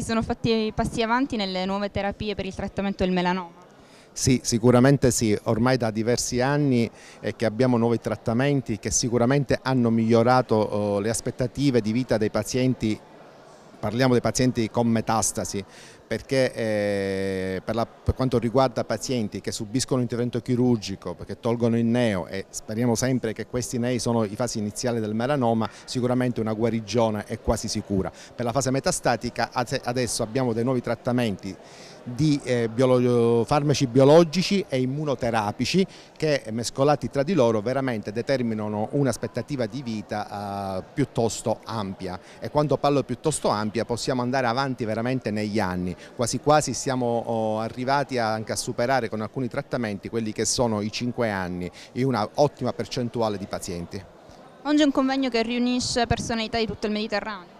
Si sono fatti passi avanti nelle nuove terapie per il trattamento del melanoma? Sì, sicuramente sì, ormai da diversi anni eh, che abbiamo nuovi trattamenti che sicuramente hanno migliorato oh, le aspettative di vita dei pazienti parliamo dei pazienti con metastasi, perché eh, per, la, per, quanto riguarda pazienti che subiscono intervento chirurgico, perché tolgono il neo e speriamo sempre che questi nei sono i fasi iniziali del melanoma, sicuramente una guarigione è quasi sicura. Per la fase metastatica adesso abbiamo dei nuovi trattamenti di eh, biolo farmaci biologici e immunoterapici che eh, mescolati tra di loro veramente determinano un'aspettativa di vita eh, piuttosto ampia e quando parlo piuttosto ampia possiamo andare avanti veramente negli anni quasi quasi siamo oh, arrivati anche a superare con alcuni trattamenti quelli che sono i 5 anni e una ottima percentuale di pazienti. Oggi è un convegno che riunisce personalità di tutto il Mediterraneo.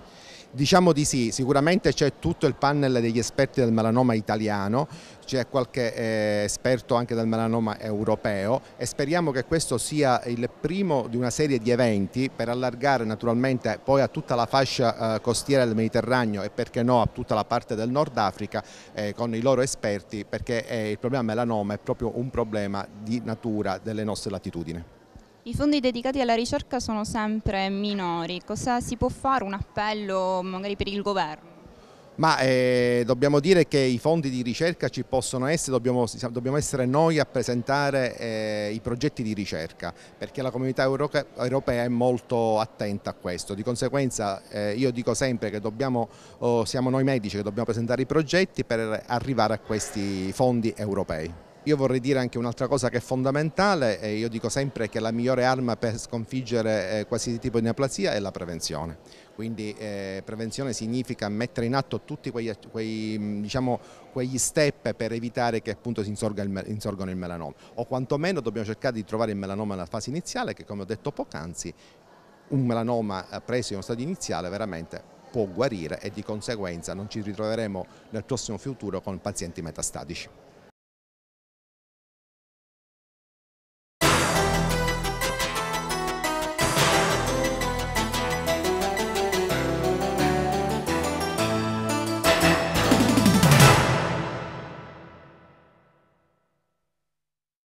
Diciamo di sì, sicuramente c'è tutto il panel degli esperti del melanoma italiano, c'è qualche eh, esperto anche del melanoma europeo e speriamo che questo sia il primo di una serie di eventi per allargare naturalmente poi a tutta la fascia eh, costiera del Mediterraneo e perché no a tutta la parte del Nord Africa eh, con i loro esperti perché eh, il problema melanoma è proprio un problema di natura delle nostre latitudini. I fondi dedicati alla ricerca sono sempre minori, cosa si può fare? Un appello magari per il governo? Ma eh, dobbiamo dire che i fondi di ricerca ci possono essere, dobbiamo, dobbiamo essere noi a presentare eh, i progetti di ricerca, perché la comunità europea è molto attenta a questo. Di conseguenza eh, io dico sempre che dobbiamo, oh, siamo noi medici che dobbiamo presentare i progetti per arrivare a questi fondi europei. Io vorrei dire anche un'altra cosa che è fondamentale e io dico sempre che la migliore arma per sconfiggere eh, qualsiasi tipo di neoplasia è la prevenzione. Quindi eh, prevenzione significa mettere in atto tutti quegli, quei, mm, diciamo, quegli step per evitare che appunto si insorga il, insorgano il melanoma o quantomeno dobbiamo cercare di trovare il melanoma nella fase iniziale che come ho detto poc'anzi un melanoma eh, preso in uno stato iniziale veramente può guarire e di conseguenza non ci ritroveremo nel prossimo futuro con pazienti metastatici.